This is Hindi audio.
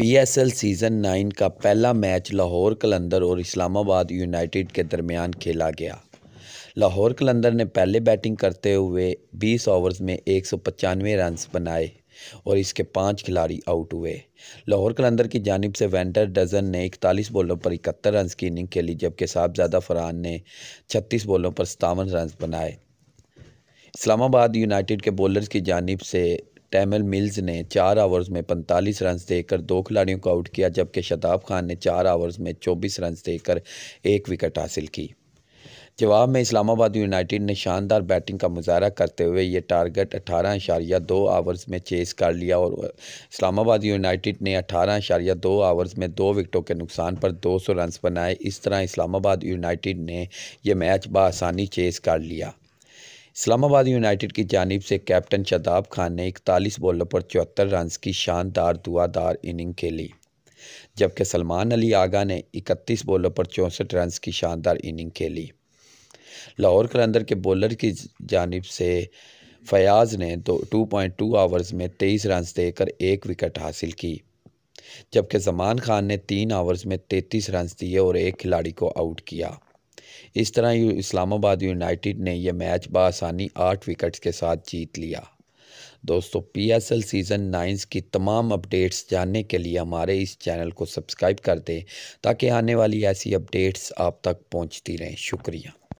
पीएसएल सीज़न नाइन का पहला मैच लाहौर कलंदर और इस्लामाबाद यूनाइटेड के दरमियान खेला गया लाहौर कलंदर ने पहले बैटिंग करते हुए 20 ओवर्स में एक सौ पचानवे रन बनाए और इसके पांच खिलाड़ी आउट हुए लाहौर कलंदर की जानब से वेंटर डजन ने इकतालीस बॉलों पर इकहत्तर रन की इनिंग खेली जबकि साहबजादा फरहान ने छत्तीस बॉलों पर सतावन रन बनाए इस्लामाबाद यूनाइटेड के बॉलर्स की जानब से टैमल मिल्स ने चार ओवर्स में 45 रन देकर दो खिलाड़ियों को आउट किया जबकि शताब खान ने चार ओवर्स में 24 रन देकर एक विकेट हासिल की जवाब में इस्लामाबाद यूनाइटेड ने शानदार बैटिंग का मुजाहरा करते हुए ये टारगेट अठारह अशारिया दो आवर्स में चेस कर लिया और इस्लामाबाद यूनाइटेड ने अठारह अशारिया दो आवर्स में दो विकटों के नुकसान पर दो सौ रन बनाए इस तरह इस्लामाबाद यूनाइटेड ने यह मैच बसानी चेस कर लिया इस्लामाबाद यूनाइटेड की जानब से कैप्टन शदाब खान ने इकतालीस बॉलों पर चौहत्तर रन की शानदार दुआदार इनिंग खेली जबकि सलमान अली आगा ने इकतीस बॉलों पर चौंसठ रन की शानदार इनिंग खेली लाहौर कलंदर के बॉलर की जानब से फयाज ने दो टू पॉइंट टू आवर्स में तेईस रन देकर एक विकेट हासिल की जबकि जमान खान ने तीन आवर्स में तैंतीस रन दिए और एक खिलाड़ी को आउट किया इस तरह यू इस्लामाबाद यूनाइटेड ने यह मैच बसानी आठ विकेट्स के साथ जीत लिया दोस्तों पीएसएल सीज़न नाइन्स की तमाम अपडेट्स जानने के लिए हमारे इस चैनल को सब्सक्राइब कर दें ताकि आने वाली ऐसी अपडेट्स आप तक पहुंचती रहें शुक्रिया